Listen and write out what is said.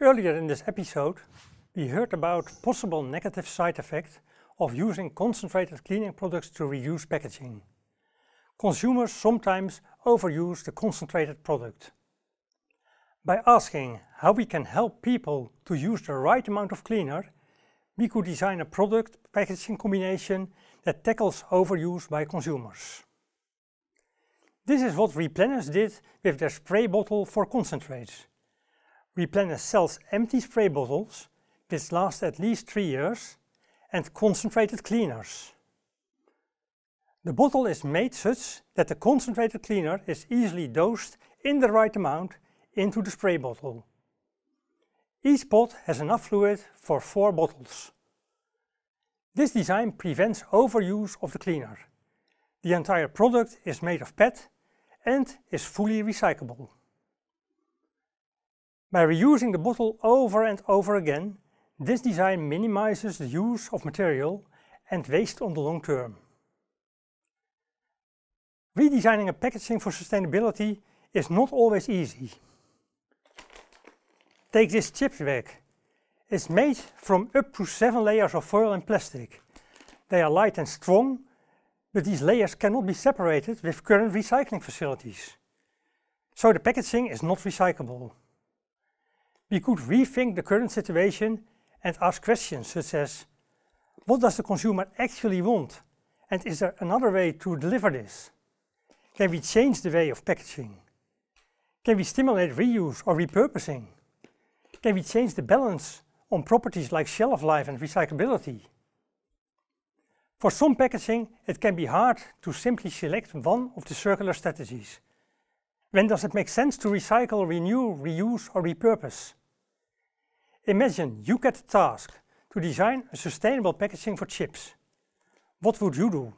Earlier in this episode, we heard about possible negative side effects of using concentrated cleaning products to reuse packaging. Consumers sometimes overuse the concentrated product. By asking how we can help people to use the right amount of cleaner, we could design a product packaging combination that tackles overuse by consumers. This is what Replenish did with their spray bottle for concentrates replenish sell empty spray bottles, which last at least three years, and concentrated cleaners. The bottle is made such that the concentrated cleaner is easily dosed in the right amount into the spray bottle. Each pot has enough fluid for four bottles. This design prevents overuse of the cleaner. The entire product is made of PET and is fully recyclable. By reusing the bottle over and over again, this design minimizes the use of material and waste on the long term. Redesigning a packaging for sustainability is not always easy. Take this chips bag. It's made from up to seven layers of foil and plastic. They are light and strong, but these layers cannot be separated with current recycling facilities. So the packaging is not recyclable we could rethink the current situation and ask questions such as, what does the consumer actually want? And is there another way to deliver this? Can we change the way of packaging? Can we stimulate reuse or repurposing? Can we change the balance on properties like shelf life and recyclability? For some packaging, it can be hard to simply select one of the circular strategies. When does it make sense to recycle, renew, reuse or repurpose? Imagine you get the task to design a sustainable packaging for chips. What would you do?